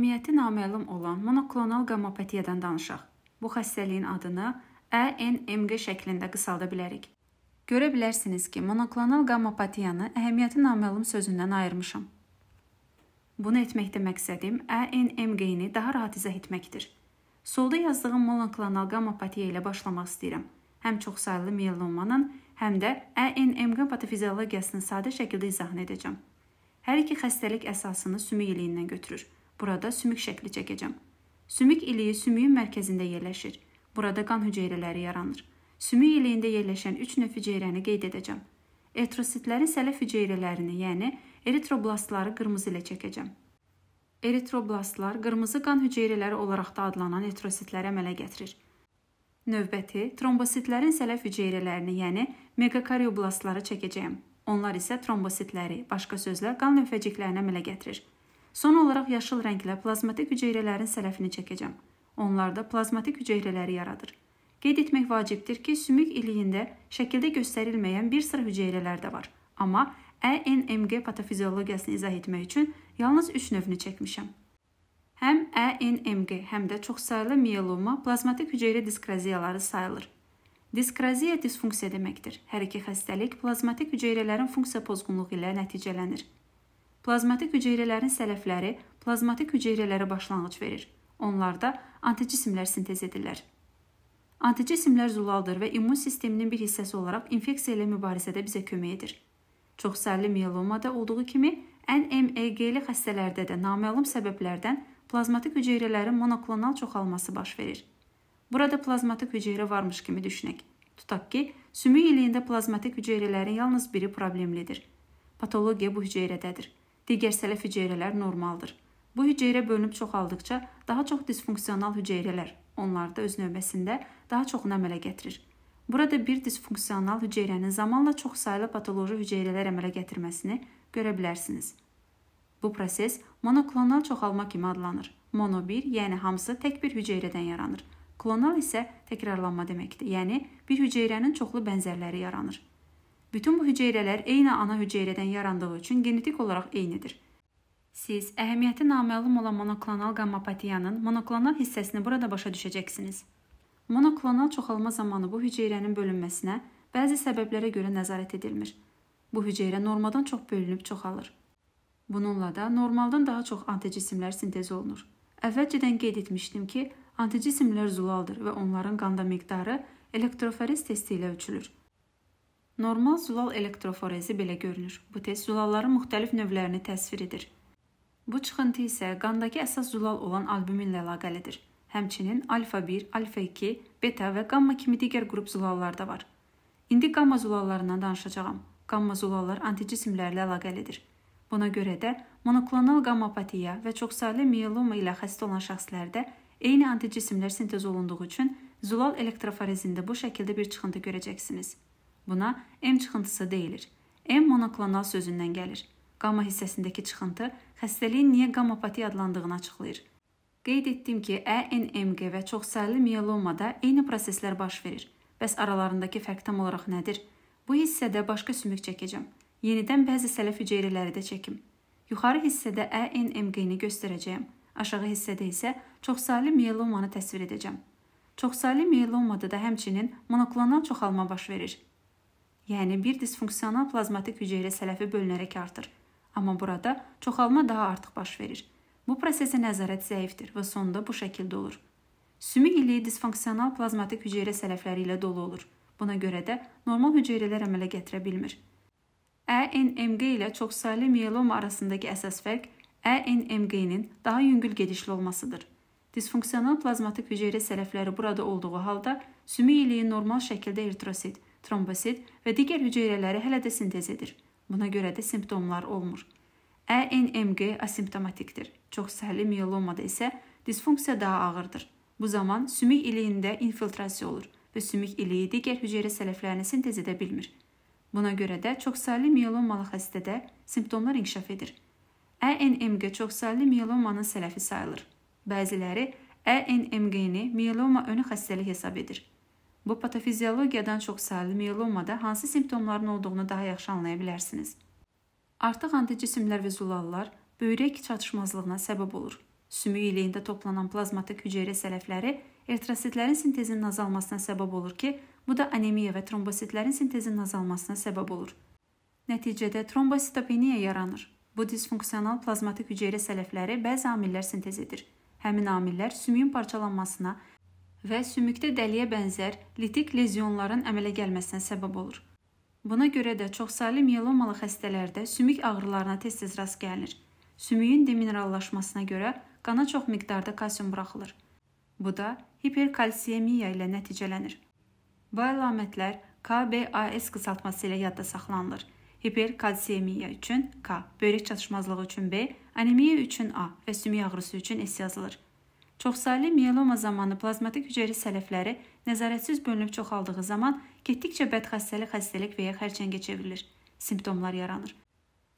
Əhəmiyyəti naməlum olan monoklonal qammopatiyadan danışaq. Bu xəstəliyin adını ANMG şəklində qısalda bilərik. Görə bilərsiniz ki, monoklonal qammopatiyanı əhəmiyyəti naməlum sözündən ayırmışam. Bunu etməkdə məqsədim ANMG-ni daha rahat izah etməkdir. Solda yazdığım monoklonal qammopatiya ilə başlamaq istəyirəm. Həm çoxsaylı mielomanın, həm də ANMG patofiziologiyasını sadə şəkildə izah edəcəm. Hər iki xəstəlik əsasını sümük iliyindən götürür. Burada sümük şəkli çəkəcəm. Sümük iliyi sümüyün mərkəzində yerləşir. Burada qan hüceyrələri yaranır. Sümük iliyində yerləşən 3 növ hüceyrəni qeyd edəcəm. Eritrositlərin sələf hüceyrələrini, yəni eritroblastları qırmızı ilə çəkəcəm. Eritroblastlar qırmızı qan hüceyrələri olaraq da adlanan eritrositləri əmələ gətirir. Növbəti trombositlərin sələf hüceyrələrini, yəni meqakarioblastları çəkəcəyəm. Onlar isə trombositləri, başqa sözlə qan lövhəciklərini əmələ gətirir. Son olaraq yaşıl rənglə plazmatik hüceyrələrin sələfini çəkəcəm. Onlarda plazmatik hüceyrələri yaradır. Qeyd etmək vacibdir ki, sümük iliyində şəkildə göstərilməyən bir sıra hüceyrələr də var. Amma ƏNMG patofiziologiyasını izah etmək üçün yalnız 3 növünü çəkmişəm. Həm ƏNMG, həm də çoxsaylı mieloma plazmatik hüceyrə diskraziyaları sayılır. Diskraziya disfunksiya deməkdir. Hər iki xəstəlik plazmatik hüceyrələrin funksiya pozğunluğu ilə nəticələnir. Plazmatik hüceyrələrin sələfləri plazmatik hüceyrələrə başlanğıc verir. Onlarda anticismlər sintez edirlər. Anticismlər zulaldır və immun sisteminin bir hissəsi olaraq infeksiya ilə mübarizədə bizə kömək edir. Çoxsərli mielomada olduğu kimi NMEG-li xəstələrdə də naməlum səbəblərdən plazmatik hüceyrələrin monoklonal çoxalması baş verir. Burada plazmatik hüceyrə varmış kimi düşünək. Tutaq ki, sümük iliyində plazmatik hüceyrələrin yalnız biri problemlidir. Patologiya bu hüceyrədədir. Digər sələf hüceyrələr normaldır. Bu hüceyrə bölünüb çoxaldıkca daha çox disfunksional hüceyrələr onlar da öz növbəsində daha çoxunu əmələ gətirir. Burada bir disfunksional hüceyrənin zamanla çoxsaylı patoloji hüceyrələr əmələ gətirməsini görə bilərsiniz. Bu proses monoklonal çoxalma kimi adlanır. Mono 1, yəni hamısı tək bir hüceyrədən yaranır. Klonal isə təkrarlanma deməkdir. Yəni bir hüceyrənin çoxlu bənzərləri yaranır. Bütün bu hüceyrələr eyni ana hüceyrədən yarandığı üçün genetik olaraq eynidir. Siz əhəmiyyəti naməlum olan monoklonal qammapatiyanın monoklonal hissəsini burada başa düşəcəksiniz. Monoklonal çoxalma zamanı bu hüceyrənin bölünməsinə bəzi səbəblərə görə nəzarət edilmir. Bu hüceyrə normadan çox bölünüb çoxalır. Bununla da normaldan daha çox antijisimlər sintez olunur. Əvvəlcədən qeyd etmişdim ki, antijisimlər zulaldır və onların qanda miqdarı elektrofərez testi ilə ölçülür. Normal zülal elektroforezi belə görünür. Bu test zülalların müxtəlif növlərini təsvir edir. Bu çıxıntı isə qandakı əsas zülal olan albuminlə əlaqəlidir. Həmçinin alfa-1, alfa-2, beta və qamma kimi digər qrup zülallar da var. İndi qamma zülallarından danışacağam. Qamma zülallar anticismlərlə əlaqəlidir. Buna görə də monoklonal qammapatiya və çoxsaylı miyeloma ilə xəstə olan şəxslərdə eyni anticismlər sintez olunduğu üçün zülal elektroforezində bu şəkildə bir çıxıntı görəcəksiniz. Buna M çıxıntısı deyilir. M monoklonal sözündən gəlir. Qamma hissəsindəki çıxıntı xəstəliyin niyə qammapati adlandığını açıqlayır. Qeyd etdim ki, ƏNMG və çoxsərli mielomada eyni proseslər baş verir. Bəs aralarındakı fərq tam olaraq nədir? Bu hissədə başqa sümük çəkəcəm. Yenidən bəzi sələf hüceyrələri də çəkim. Yuxarı hissədə ƏNMG-ni göstərəcəyəm. Aşağı hissədə isə çoxsaylı mielomanı təsvir edəcəm. Çoxsaylı mielomada da həmçinin monoklonal çoxalma baş verir. Yəni bir disfunksional plazmatik hüceyrə sələfi bölünərək artır. Amma burada çoxalma daha artıq baş verir. Bu prosesə nəzarət zəifdir və sonda bu şəkildə olur. Sümük iliyi disfunksional plazmatik hüceyrə sələfləri ilə dolu olur. Buna görə də normal hüceyrələr əmələ gətirə bilmir. ƏNMG ilə çoxsaylı mieloma arasındakı əsas fərq ƏNMG-nin daha yüngül gedişli olmasıdır. Disfunksional plazmatik hüceyrə sələfləri burada olduğu halda sümük iliyi normal şəkildə eritrosit trombosit və digər hüceyrələri hələ də sintez edir. Buna görə də simptomlar olmur. ƏNMG asimptomatikdir. Çoxsəhəli mielomada isə disfunksiya daha ağırdır. Bu zaman sümük iliyində infiltrasiya olur və sümük iliyi digər hüceyrə sələflərini sintez edə bilmir. Buna görə də çoxsaylı mielomalı xəstədə simptomlar inkişaf edir. ƏNMG çoxsaylı mielomanın sələfi sayılır. Bəziləri ƏNMG-ni mieloma önü xəstəlik hesab edir. Bu patofiziologiyadan çoxsaylı mielomada hansı simptomların olduğunu daha yaxşı anlaya bilərsiniz. Artıq anticismlər və zulallar böyrək çatışmazlığına səbəb olur. Sümük iliyində toplanan plazmatik hüceyrə sələfləri eritrositlərin sintezinin azalmasına səbəb olur ki, bu da anemiya və trombositlərin sintezinin azalmasına səbəb olur. Nəticədə trombositopeniya yaranır. Bu disfunksional plazmatik hüceyrə sələfləri bəzi amillər sintez edir. Həmin amillər sümüyün parçalanmasına və sümükdə dəliyə bənzər litik lezionların əmələ gəlməsinə səbəb olur. Buna görə də çoxsaylı mielomalı xəstələrdə sümük ağrılarına tez-tez rast gəlinir. Sümüyün deminerallaşmasına görə qana çox miqdarda kalsium buraxılır. Bu da hiperkalsemiya ilə nəticələnir. Bu əlamətlər KBAS qısaltması ilə yadda saxlanılır. Hiperkalsemiya üçün K, böyrək çatışmazlığı üçün B, anemiya üçün A və sümük ağrısı üçün S yazılır. Çoxsaylı mieloma zamanı plazmatik hüceyrə sələfləri nəzarətsiz bölünüb çoxaldığı zaman getdikcə bədxəstəlik xəstəlik və ya xərçəngə çevrilir. Simptomlar yaranır.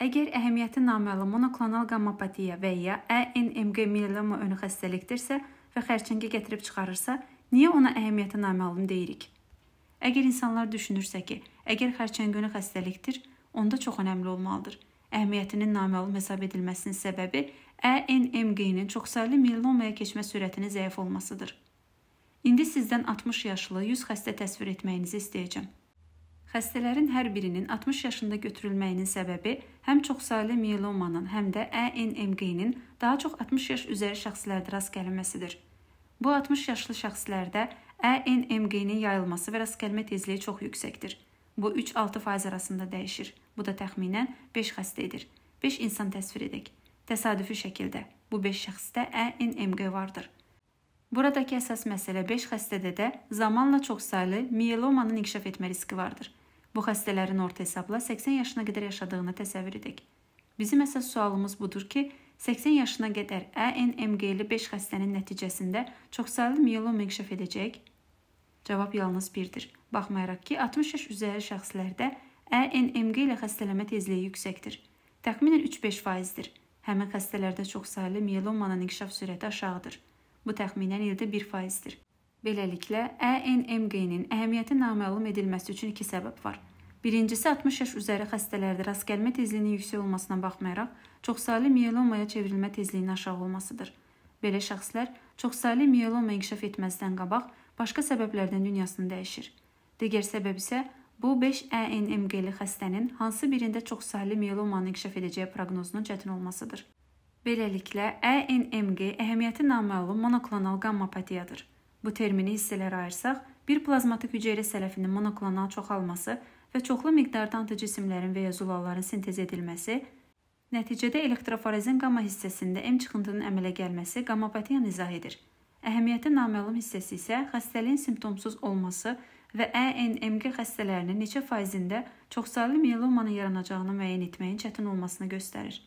Əgər əhəmiyyəti naməlum monoklonal qammapatiya və ya ANMG mieloma önü xəstəlikdirsə və xərçəngə gətirib çıxarırsa, niyə ona əhəmiyyəti naməlum deyirik? Əgər insanlar düşünürsə ki, əgər xərçəng önü xəstəlikdir, onda çox önəmli olmalıdır. Əhəmiyyətinin naməlum hesab edilməsinin səbəbi ƏNMG-nin çoxsərli melanoma keçmə sürətinin zəif olmasıdır. İndi sizdən 60 yaşlı 100 xəstə təsvir etməyinizi istəyəcəm. Xəstələrin hər birinin 60 yaşında götürülməyinin səbəbi həm çoxsaylı mielomanın, həm də ƏNMG-nin daha çox 60 yaş üzəri şəxslərdə rast gəlinməsidir. Bu 60 yaşlı şəxslərdə ƏNMG-nin yayılması və rast gəlmə tezliyi çox yüksəkdir. Bu 3-6% arasında dəyişir. Bu da təxminən 5 xəstə edir. 5 insan təsvir edək. Təsadüfi şəkildə bu 5 şəxsdə ə-NMQ vardır. Buradakı əsas məsələ 5 xəstədə də zamanla çoxsaylı miyelomanın inkişaf etmə riski vardır. Bu xəstələrin orta hesabla 80 yaşına qədər yaşadığını təsəvvür edək. Bizim əsas sualımız budur ki, 80 yaşına qədər ə-NMQ-li 5 xəstənin nəticəsində çoxsaylı miyelom inkişaf edəcək? Cavab yalnız birdir. Baxmayaraq ki, 60 yaş üzəri şəxslərdə ə-NMQ ilə xəstələnmə tezliyi yüksəkdir. Təxminən 3-5%-dir. Həmin xəstələrdə çoxsaylı mielomanın inkişaf sürəti aşağıdır. Bu təxminən ildə 1%-dir. Beləliklə, ƏNMG-nin əhəmiyyəti naməlum edilməsi üçün iki səbəb var. Birincisi 60 yaş üzəri xəstələrdə rast gəlmə tezliyinin yüksək olmasına baxmayaraq, çoxsaylı mielomaya çevrilmə tezliyinin aşağı olmasıdır. Belə şəxslər çoxsaylı mieloma inkişaf etməzdən qabaq başqa səbəblərdən dünyasını dəyişir. Digər səbəb isə Bu 5-ƏNMG-li xəstənin hansı birində çoxsaylı mielomanın inkişaf edəcəyi proqnozunun çətin olmasıdır. Beləliklə, ƏNMG əhəmiyyəti naməlum monoklonal qammapatiyadır. Bu termini hissələrə ayırsaq, bir plazmatik hüceyrə sələfinin monoklonal çoxalması və çoxlu miqdarda antijisimlərin və ya zülalların sintez edilməsi Nəticədə elektroforezin qamma hissəsində M çıxıntının əmələ gəlməsi qammapatiyanı izah edir. Əhəmiyyəti naməlum hissəsi isə xəstəliyin simptomsuz olması və ƏNMG xəstələrinin neçə faizində çoxsaylı mielomanın yaranacağını müəyyən etməyin çətin olmasını göstərir.